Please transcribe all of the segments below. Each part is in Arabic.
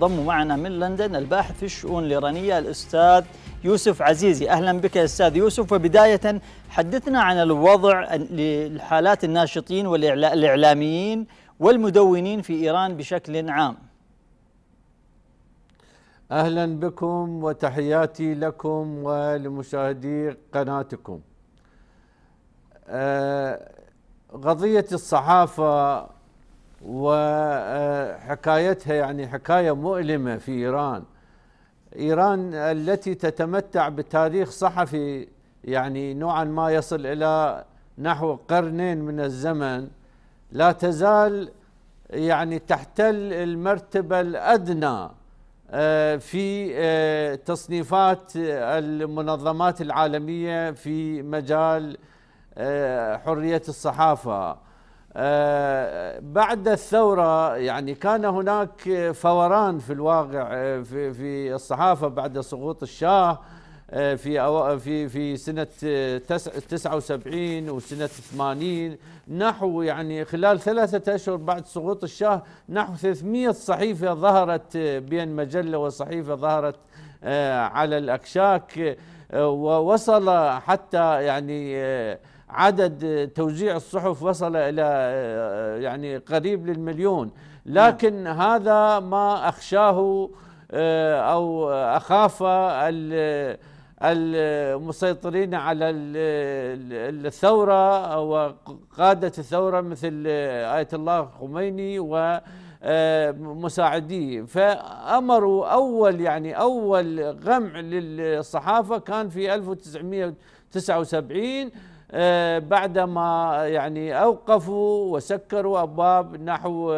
ضم معنا من لندن الباحث في الشؤون الإيرانية الأستاذ يوسف عزيزي أهلا بك أستاذ يوسف وبداية حدثنا عن الوضع لحالات الناشطين والإعلاميين والمدونين في إيران بشكل عام أهلا بكم وتحياتي لكم ولمشاهدي قناتكم آه، قضية الصحافة وحكايتها يعني حكايه مؤلمه في ايران ايران التي تتمتع بتاريخ صحفي يعني نوعا ما يصل الى نحو قرنين من الزمن لا تزال يعني تحتل المرتبه الادنى آه، في آه، تصنيفات المنظمات العالميه في مجال آه، حريه الصحافه آه، بعد الثورة يعني كان هناك فوران في الواقع آه، في, في الصحافة بعد سقوط الشاه آه، في في في سنة 79 وسنة 80 نحو يعني خلال ثلاثة أشهر بعد سقوط الشاه نحو 300 صحيفة ظهرت بين مجلة وصحيفة ظهرت على الأكشاك ووصل حتى يعني عدد توزيع الصحف وصل الى آه، يعني قريب للمليون لكن هذا ما اخشاه آه، او اخاف المسيطرين على الثوره وقاده الثوره مثل آه، ايه الله خميني و مساعديه فامروا اول يعني اول غمع للصحافه كان في 1979 آه، بعدما يعني أوقفوا وسكروا أبواب نحو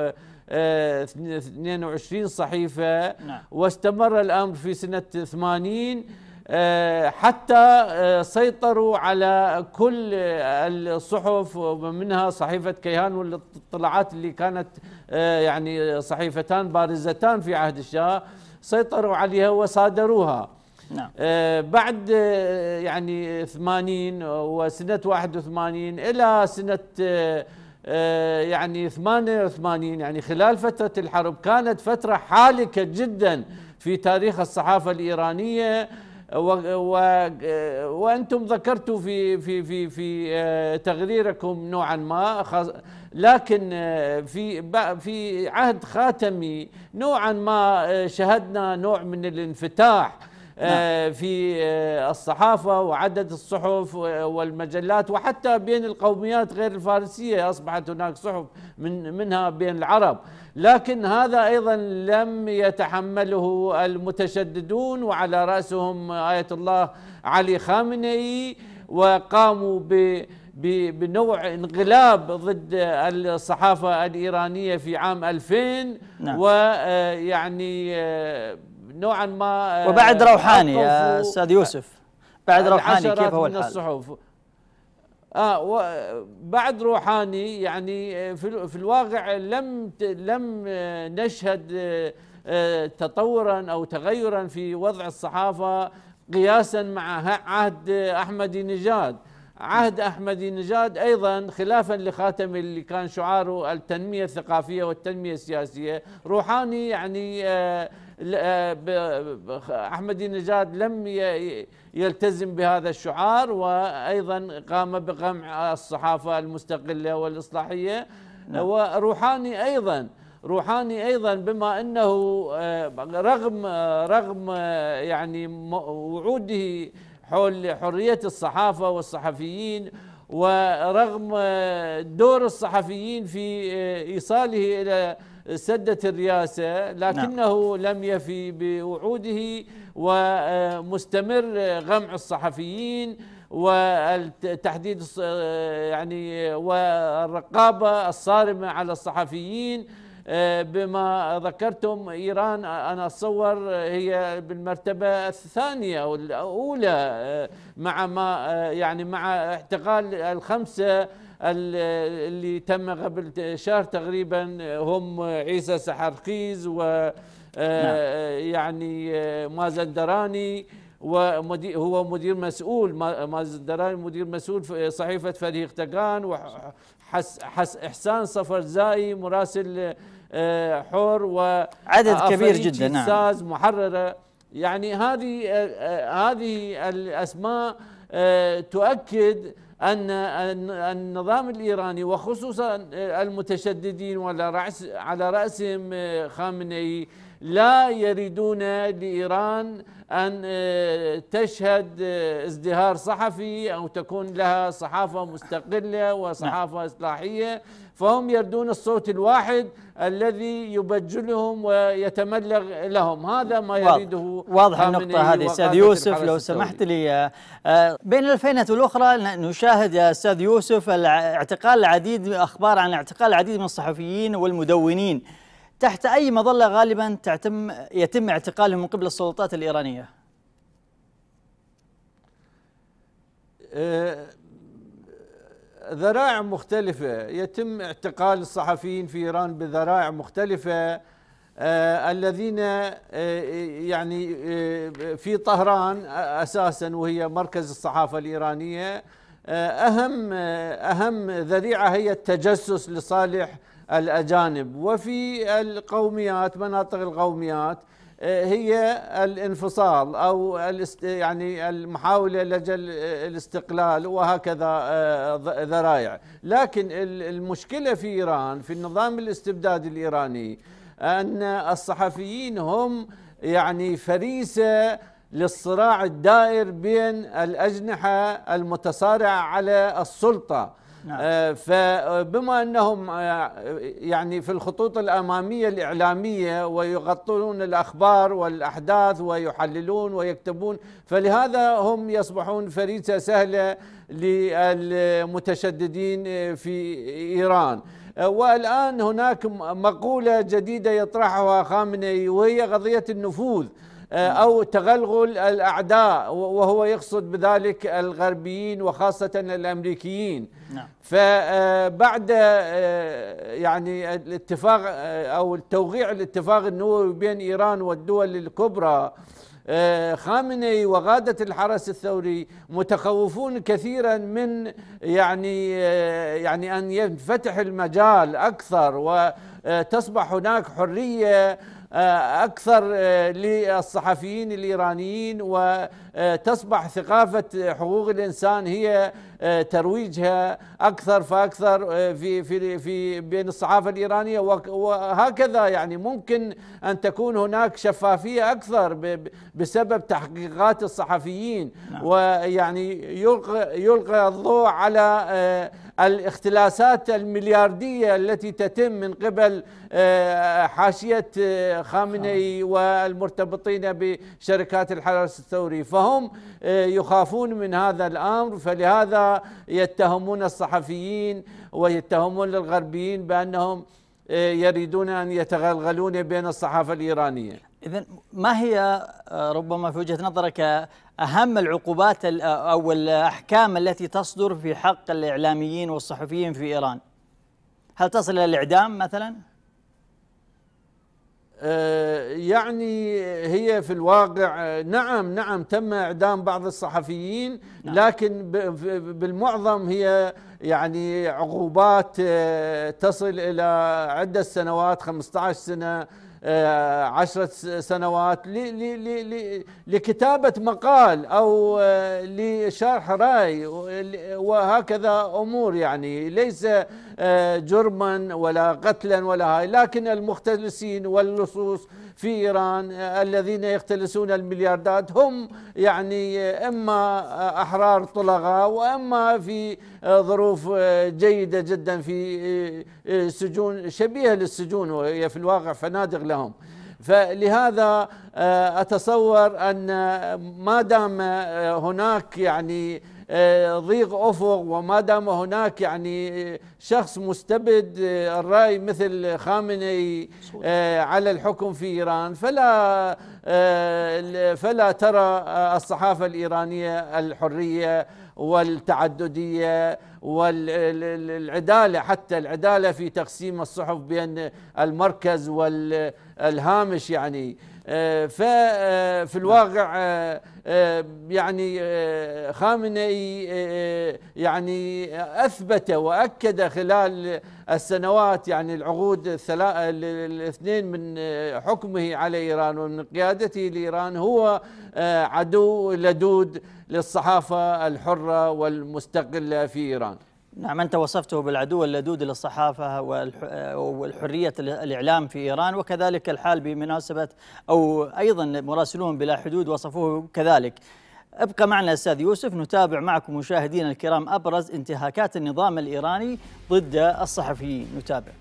22 آه، صحيفة نعم. واستمر الأمر في سنة 80 آه، حتى سيطروا على كل الصحف ومنها صحيفة كيهان والاطلاعات اللي كانت يعني صحيفتان بارزتان في عهد الشاه سيطروا عليها وصادروها نعم. آه، بعد آه، يعني 80 وسنة 81 إلى سنة آه، يعني 88 يعني خلال فترة الحرب كانت فترة حالكة جدا في تاريخ الصحافة الإيرانية و و وانتم ذكرتوا في في في في تقريركم نوعا ما لكن في في عهد خاتمي نوعا ما شهدنا نوع من الانفتاح نعم. آه، في آه، الصحافة وعدد الصحف آه، والمجلات وحتى بين القوميات غير الفارسية أصبحت هناك صحف من منها بين العرب لكن هذا أيضا لم يتحمله المتشددون وعلى رأسهم آية الله علي خامنئي وقاموا ب بنوع انقلاب ضد الصحافة الإيرانية في عام 2000 نعم. ويعني نوعا ما آه، وبعد روحاني يا استاذ يوسف بعد آه، روحاني كيف هو الحال؟ من الصحف اه بعد روحاني يعني آه، في في الواقع لم لم نشهد تطورا او تغيرا في وضع الصحافه قياسا مع عهد احمد نجاد عهد احمد نجاد ايضا خلافا لخاتم اللي كان شعاره التنميه الثقافيه والتنميه السياسيه روحاني يعني آه آه، احمد نجاد لم يلتزم بهذا الشعار وايضا قام بقمع الصحافه المستقله والاصلاحيه نعم. وروحاني ايضا روحاني ايضا بما انه آه، رغم رغم آه، يعني وعوده حول حريه الصحافه والصحفيين ورغم دور الصحفيين في ايصاله الى سدت الرئاسة لكنه نعم. لم يفي بوعوده ومستمر غمع الصحفيين والتحديد يعني والرقابة الصارمة على الصحفيين بما ذكرتم ايران انا اتصور هي بالمرتبه الثانيه او الاولى مع ما يعني مع احتقال الخمسه اللي تم قبل شهر تقريبا هم عيسى سحرقيز و آه، نعم. يعني آه، مازندراني ومدير هو مدير مسؤول مازندراني مدير مسؤول في صحيفه فريق تقان وحس احسان احسان صفرزائي مراسل آه، حور وعدد كبير جدا نعم محرره يعني هذه هذه الاسماء تؤكد أن النظام الإيراني وخصوصا المتشددين على رأسهم آه، خامنئي لا يريدون لإيران أن آه، تشهد آه، ازدهار صحفي أو تكون لها صحافة مستقلة نعم. وصحافة إصلاحية فهم يردون الصوت الواحد الذي يبجلهم ويتملغ لهم هذا ما يريده واضح النقطة هذه أستاذ يوسف لو سمحت لي آه، بين الفينة والأخرى نشاهد يا أستاذ يوسف اعتقال العديد أخبار عن اعتقال العديد من الصحفيين والمدونين تحت أي مظلة غالبا تعتم يتم اعتقالهم من قبل السلطات الإيرانية آه، ذرائع مختلفة يتم اعتقال الصحفيين في إيران بذرائع مختلفة آه، الذين آه، يعني في طهران أساسا وهي مركز الصحافة الإيرانية أهم أهم ذريعة هي التجسس لصالح الأجانب وفي القوميات مناطق القوميات آه، هي الانفصال او يعني المحاوله لاجل آه، الاستقلال وهكذا آه، ذرائع، لكن المشكله في ايران في النظام الاستبدادي الايراني ان الصحفيين هم يعني فريسه للصراع الدائر بين الاجنحه المتصارعه على السلطه. نعم. آه، فبما أنهم آه، يعني في الخطوط الأمامية الإعلامية ويغطون الأخبار والأحداث ويحللون ويكتبون فلهذا هم يصبحون فريسة سهلة للمتشددين آه، في إيران والآن هناك مقولة جديدة يطرحها خامنئي وهي قضية النفوذ نعم. أو تغلغل الأعداء وهو يقصد بذلك الغربيين وخاصة الأمريكيين نعم. فبعد آه، يعني الاتفاق آه، او التوقيع الاتفاق النووي بين ايران والدول الكبرى آه، خامنئي وغادة الحرس الثوري متخوفون كثيرا من يعني يعني ان ينفتح المجال اكثر وتصبح هناك حريه آه، اكثر آه، للصحفيين الايرانيين وتصبح ثقافه حقوق الانسان هي آه، ترويجها اكثر فاكثر في في في بين الصحافه الايرانيه وهكذا يعني ممكن ان تكون هناك شفافيه اكثر بسبب تحقيقات الصحفيين نعم. ويعني يلقى يلقى الضوء على الاختلاسات الملياردية التي تتم من قبل آه، حاشية آه، خامنئي والمرتبطين بشركات الحرس الثوري فهم آه، يخافون من هذا الأمر فلهذا يتهمون الصحفيين ويتهمون الغربيين بأنهم يريدون أن يتغلغلون بين الصحافة الإيرانية إذا ما هي ربما في وجهة نظرك أهم العقوبات أو الأحكام التي تصدر في حق الإعلاميين والصحفيين في إيران هل تصل إلى الإعدام مثلا؟ أه، يعني هي في الواقع أه، نعم نعم تم اعدام بعض الصحفيين نعم. لكن بالمعظم هي يعني عقوبات أه، تصل الى عده سنوات 15 سنه آه، عشرة سنوات لكتابة مقال أو آه، لشرح رأي وهكذا أمور يعني ليس آه، جرما ولا قتلا ولا هاي لكن المختلسين واللصوص في إيران آه، الذين يختلسون الملياردات هم يعني آه، إما آه، أحرار طلغة وإما في ظروف جيدة جدا في سجون شبيهة للسجون وهي في الواقع فنادق لهم فلهذا اتصور ان ما دام هناك يعني ضيق افق وما دام هناك يعني شخص مستبد آه، الراي مثل خامنئي آه، على الحكم في ايران فلا آه، فلا ترى الصحافه الايرانيه الحريه والتعدديه والعداله حتى العداله في تقسيم الصحف بين المركز والهامش يعني آه، ففي آه، الواقع آه، يعني خامنئي يعني اثبت واكد خلال السنوات يعني العقود الاثنين من حكمه على ايران ومن قيادته لايران هو عدو لدود للصحافه الحره والمستقله في ايران نعم أنت وصفته بالعدو اللدود للصحافة والحرية الإعلام في إيران وكذلك الحال بمناسبة أو أيضا مراسلون بلا حدود وصفوه كذلك ابقى معنا أستاذ يوسف نتابع معكم مشاهدينا الكرام أبرز انتهاكات النظام الإيراني ضد الصحفيين نتابع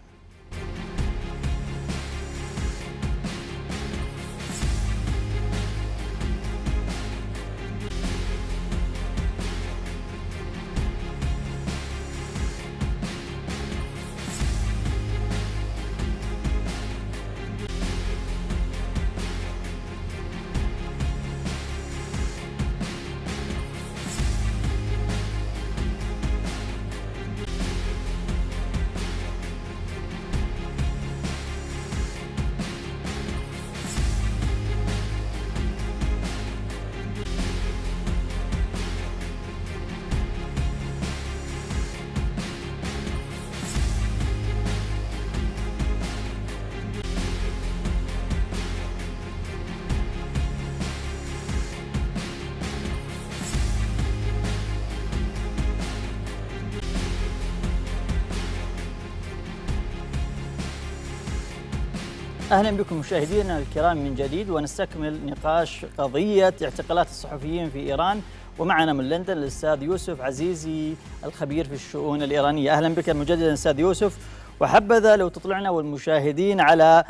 أهلا بكم مشاهدينا الكرام من جديد ونستكمل نقاش قضية اعتقالات الصحفيين في إيران ومعنا من لندن الأستاذ يوسف عزيزي الخبير في الشؤون الإيرانية أهلا بك مجددا أستاذ يوسف وحبذا لو تطلعنا والمشاهدين على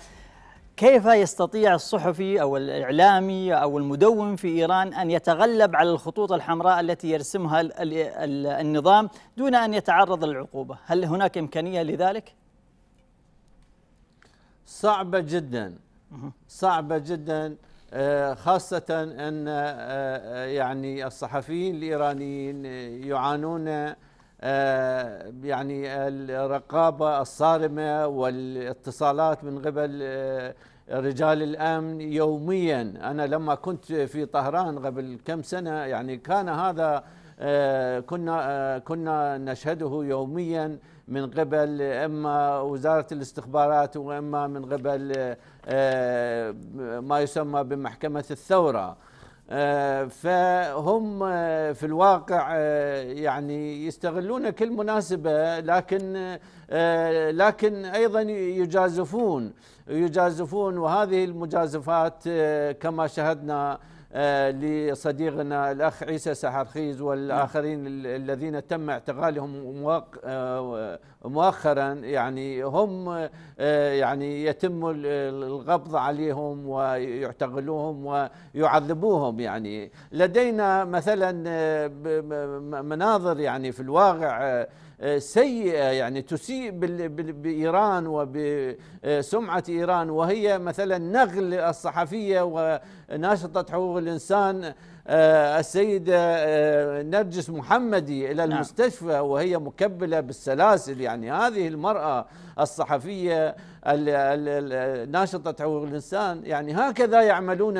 كيف يستطيع الصحفي أو الإعلامي أو المدون في إيران أن يتغلب على الخطوط الحمراء التي يرسمها النظام دون أن يتعرض للعقوبة هل هناك إمكانية لذلك؟ صعبة جدا صعبة جدا آه، خاصة أن آه، آه، يعني الصحفيين الإيرانيين يعانون يعني الرقابة الصارمة والاتصالات من قبل رجال الأمن يوميا أنا لما كنت في طهران قبل كم سنة يعني كان هذا كنا كنا نشهده يوميا من قبل اما وزاره الاستخبارات واما من قبل آه، ما يسمى بمحكمه الثوره آه، فهم آه، في الواقع يعني يستغلون كل مناسبه لكن لكن ايضا يجازفون يجازفون وهذه المجازفات كما شاهدنا آه، لصديقنا الأخ عيسى سحرخيز والآخرين الذين تم اعتقالهم آه، مؤخرا يعني هم آه، يعني يتم القبض عليهم ويعتقلوهم ويعذبوهم يعني لدينا مثلا مناظر يعني في الواقع سيئة يعني تسيء بإيران وبسمعة إيران وهي مثلا نغل الصحفية ناشطة حقوق الإنسان آه، السيدة آه، نرجس محمدي إلى نعم. المستشفى وهي مكبلة بالسلاسل يعني هذه المرأة الصحفية ناشطة حقوق الإنسان يعني هكذا يعملون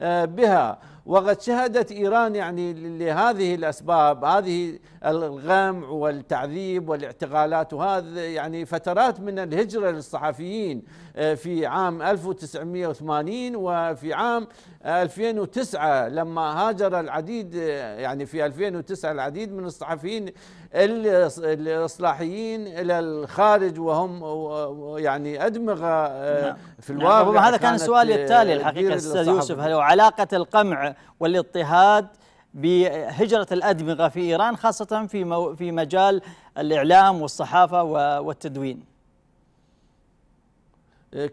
آه، بها وقد شهدت إيران يعني لهذه الأسباب هذه الغمع والتعذيب والاعتقالات وهذا يعني فترات من الهجرة للصحفيين آه، في عام 1980 وفي عام 2009 لما هاجر العديد آه، يعني في 2009 العديد من الصحفيين الاصلاحيين الى الخارج وهم يعني ادمغه آه، نعم. في نعم، الواقع نعم هذا كان السؤال التالي الحقيقه استاذ يوسف هل علاقه القمع والاضطهاد بهجرة الأدمغة في إيران خاصة في في مجال الإعلام والصحافة والتدوين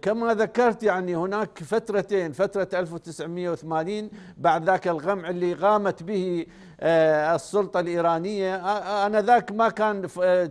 كما ذكرت يعني هناك فترتين فترة 1980 بعد ذاك الغمع اللي قامت به آه، السلطة الإيرانية أنا ذاك ما كان آه،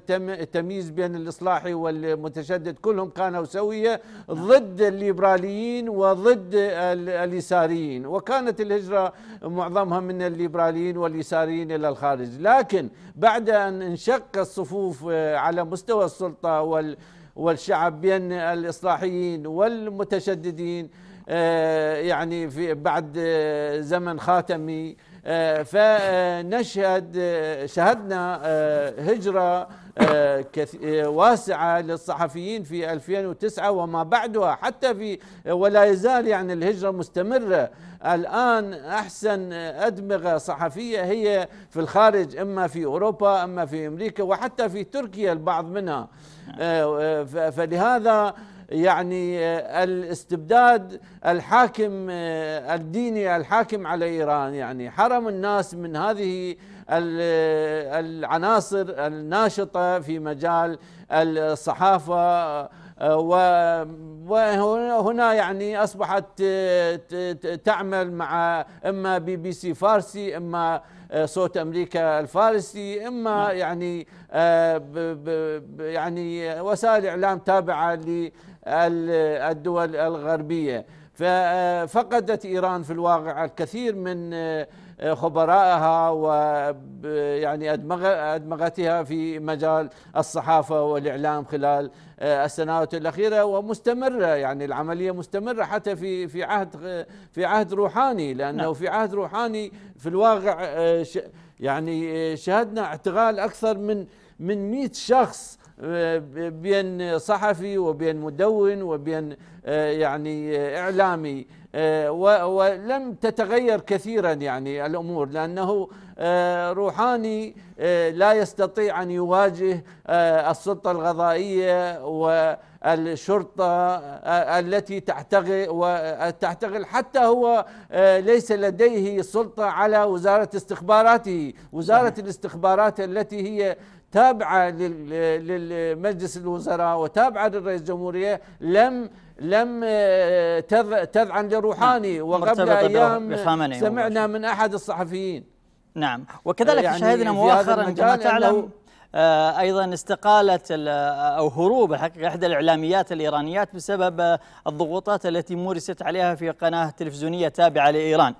تمييز بين الإصلاحي والمتشدد كلهم كانوا سوية ضد الليبراليين وضد اليساريين وكانت الهجرة معظمها من الليبراليين واليساريين إلى الخارج لكن بعد أن انشق الصفوف آه، على مستوى السلطة وال والشعب بين الإصلاحيين والمتشددين آه، يعني في بعد آه، زمن خاتمي آه، فنشهد شهدنا هجرة واسعة للصحفيين في 2009 وما بعدها حتى في ولا يزال يعني الهجرة مستمرة الآن أحسن أدمغة صحفية هي في الخارج إما في أوروبا إما في أمريكا وحتى في تركيا البعض منها فلهذا يعني آه، الاستبداد الحاكم آه، الديني الحاكم على ايران يعني حرم الناس من هذه آه، العناصر الناشطه في مجال الصحافه وهنا يعني أصبحت تعمل مع إما بي بي سي فارسي إما آه، صوت أمريكا الفارسي إما نعم. يعني آه، يعني وسائل إعلام تابعة للدول الغربية ففقدت آه، إيران في الواقع الكثير من خبرائها ويعني أدمغتها في مجال الصحافة والإعلام خلال آه، السنوات الأخيرة ومستمرة يعني العملية مستمرة حتى في في عهد في عهد روحاني لأنه نعم. في عهد روحاني في الواقع آه، يعني آه، شهدنا اعتقال أكثر من من 100 شخص بين صحفي وبين مدون وبين يعني إعلامي آه، ولم تتغير كثيرا يعني الامور لانه آه، روحاني آه، لا يستطيع ان يواجه السلطه الغذائيه والشرطه التي تعتقل تعتغل حتى هو ليس لديه سلطه على وزاره استخباراته، وزاره الاستخبارات التي هي تابعه للمجلس الوزراء وتابعه للرئيس الجمهوريه لم لم آه، تذعن لروحاني نعم. وقبل أيام سمعنا من أحد الصحفيين نعم وكذلك يعني شاهدنا مؤخرا كما تعلم آه، ايضا استقاله آه، او هروب الحقيقه احدى الاعلاميات الايرانيات بسبب الضغوطات التي مورست عليها في قناه تلفزيونيه تابعه لايران.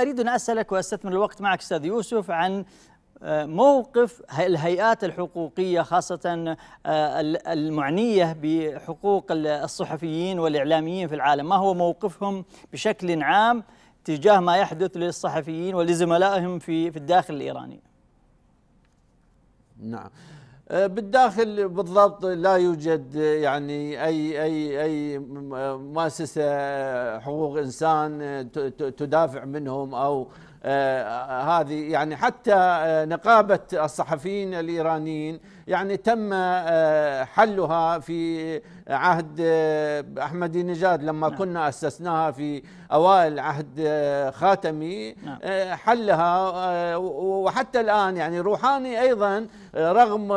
اريد ان اسالك واستثمر الوقت معك استاذ يوسف عن موقف الهيئات الحقوقية خاصة آه، المعنية بحقوق الصحفيين والإعلاميين في العالم ما هو موقفهم بشكل عام تجاه ما يحدث للصحفيين ولزملائهم في في الداخل الإيراني نعم آه، بالداخل بالضبط لا يوجد آه، يعني اي اي اي مؤسسه حقوق انسان تدافع منهم او آه، هذه يعني حتى آه، نقابة الصحفيين الإيرانيين يعني تم آه، حلها في عهد أحمد نجاد لما نعم. كنا أسسناها في أوائل عهد خاتمي نعم. حلها وحتى الآن يعني روحاني أيضا رغم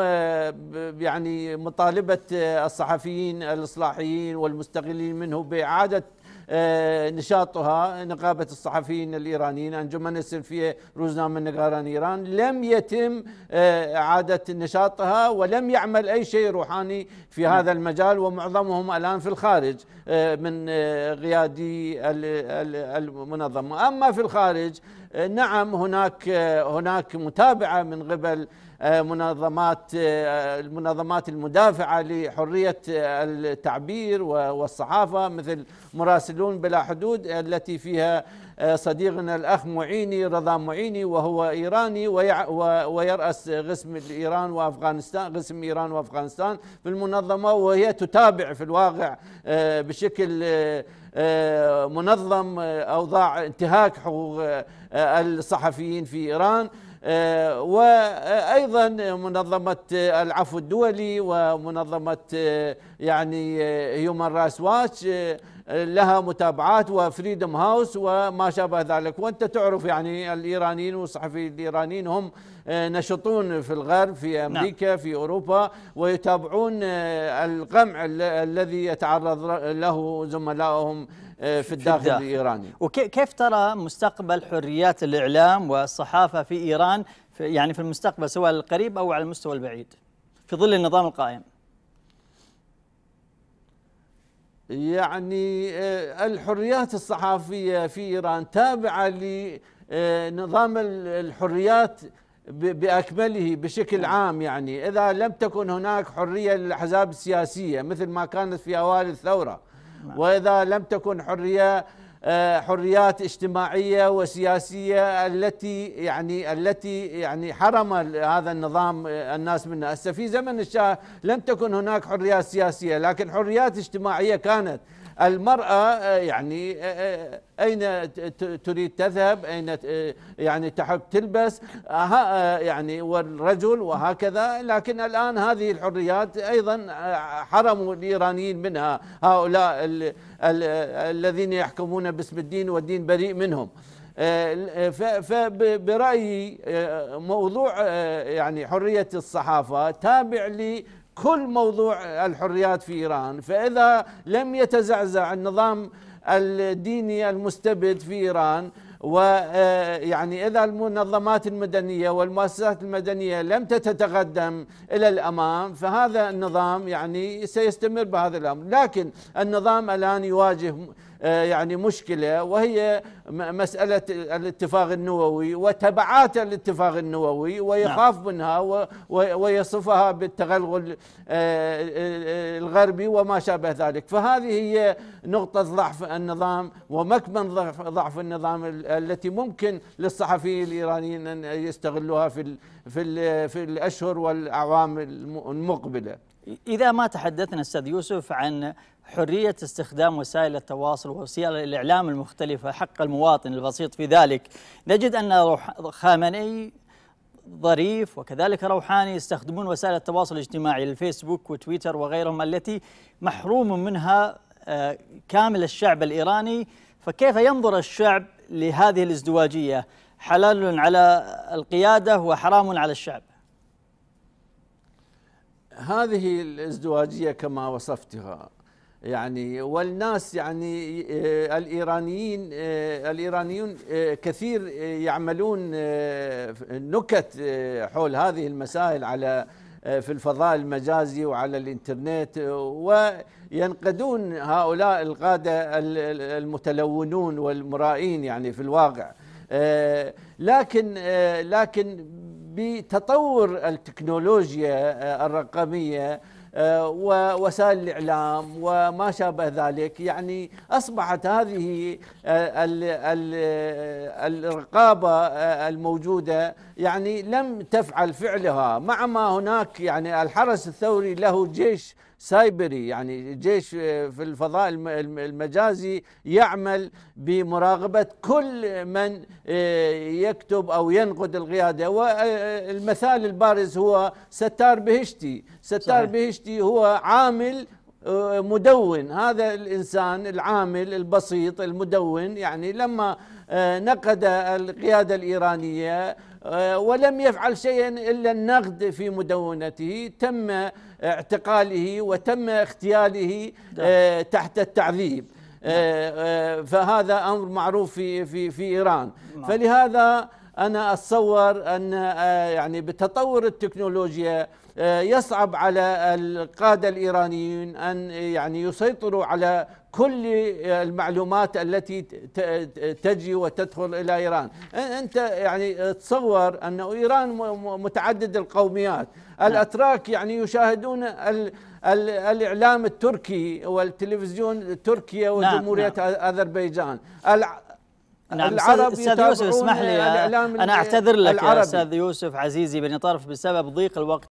يعني مطالبة الصحفيين الإصلاحيين والمستقلين منه بإعادة آه، نشاطها نقابة الصحفيين الإيرانيين أنجمن السلفية من نقاران إيران لم يتم آه، إعادة نشاطها ولم يعمل أي شيء روحاني في نعم. هذا المجال ومعظمهم الآن في الخارج آه، من قيادي المنظمة أما في الخارج نعم هناك هناك متابعة من قبل آه، منظمات آه، المنظمات المدافعه لحريه آه، التعبير والصحافه مثل مراسلون بلا حدود التي فيها صديقنا الاخ معيني رضا معيني وهو ايراني ويراس قسم ايران وافغانستان قسم ايران وافغانستان في المنظمه وهي تتابع في الواقع بشكل منظم اوضاع انتهاك حقوق الصحفيين في ايران آه، وايضا منظمه العفو الدولي ومنظمه آه، يعني هيومن رايتس واتش لها متابعات وفريدم هاوس وما شابه ذلك وانت تعرف يعني الايرانيين والصحفيين الايرانيين هم آه، نشطون في الغرب في نعم. امريكا نعم. في اوروبا ويتابعون القمع الذي يتعرض له زملائهم آه، في الداخل الايراني وكيف ترى مستقبل حريات الاعلام والصحافه في ايران في يعني في المستقبل سواء القريب او على المستوى البعيد في ظل النظام القائم يعني آه، الحريات الصحافيه في ايران تابعه لنظام آه، الحريات باكمله بشكل نعم. عام يعني اذا لم تكن هناك حريه للاحزاب السياسيه مثل ما كانت في اوائل الثوره نعم. واذا لم تكن حريه آه، حريات اجتماعيه وسياسيه التي يعني التي يعني حرم هذا النظام آه، الناس منها، هسه في زمن الشاه لم تكن هناك حريات سياسيه لكن حريات اجتماعيه كانت، المراه آه، يعني أين تريد تذهب أين يعني تحب تلبس آه، يعني والرجل وهكذا لكن الآن هذه الحريات أيضا آه، حرموا الإيرانيين منها هؤلاء ال ال الذين يحكمون باسم الدين والدين بريء منهم آه، فبرأيي موضوع يعني حرية الصحافة تابع لكل موضوع الحريات في إيران فإذا لم يتزعزع النظام الديني المستبد في إيران ويعني آه، إذا المنظمات المدنية والمؤسسات المدنية لم تتقدم إلى الأمام فهذا النظام يعني سيستمر بهذا الأمر لكن النظام الآن يواجه آه، يعني مشكلة وهي مسألة الاتفاق النووي وتبعات الاتفاق النووي ويخاف نعم. منها ويصفها بالتغلغل آه، الغربي وما شابه ذلك فهذه هي نقطة ضعف النظام ومكمن ضعف النظام التي ممكن للصحفيين الايرانيين ان يستغلوها في في في الاشهر والاعوام المقبله. اذا ما تحدثنا استاذ يوسف عن حرية استخدام وسائل التواصل ووسائل الإعلام المختلفة حق المواطن البسيط في ذلك نجد أن خامنئي ظريف وكذلك روحاني يستخدمون وسائل التواصل الاجتماعي الفيسبوك وتويتر وغيرهم التي محروم منها آه، كامل الشعب الإيراني فكيف ينظر الشعب لهذه الازدواجية حلال على القيادة وحرام على الشعب هذه الازدواجية كما وصفتها يعني والناس يعني آه، الايرانيين آه، الايرانيون آه، كثير يعملون نكت حول هذه المسائل على آه، في الفضاء المجازي وعلى الانترنت آه، وينقدون هؤلاء القاده المتلونون والمرائين يعني في الواقع آه، لكن لكن بتطور التكنولوجيا الرقميه آه، ووسائل الإعلام وما شابه ذلك يعني أصبحت هذه آه، آه، الرقابة الموجودة يعني لم تفعل فعلها مع ما هناك يعني الحرس الثوري له جيش سايبري يعني جيش آه، في الفضاء المجازي يعمل بمراقبة كل من آه، يكتب أو ينقد القيادة والمثال آه، البارز هو ستار بهشتي ستار صحيح. بهشتي هو عامل مدون هذا الإنسان العامل البسيط المدون يعني لما نقد القيادة الإيرانية آه، ولم يفعل شيئا الا النقد في مدونته تم اعتقاله وتم اغتياله نعم. آه، تحت التعذيب آه، فهذا امر معروف في في في ايران نعم. فلهذا انا اتصور ان يعني بتطور التكنولوجيا يصعب على القاده الايرانيين ان يعني يسيطروا على كل المعلومات التي تجي وتدخل الى ايران، انت يعني تصور ان ايران متعدد القوميات، نعم. الاتراك يعني يشاهدون ال ال الاعلام التركي والتلفزيون تركيا نعم، وجمهوريه نعم. اذربيجان، نعم العرب استاذ يوسف اسمح لي انا اعتذر لك العربي. استاذ يوسف عزيزي بني طرف بسبب ضيق الوقت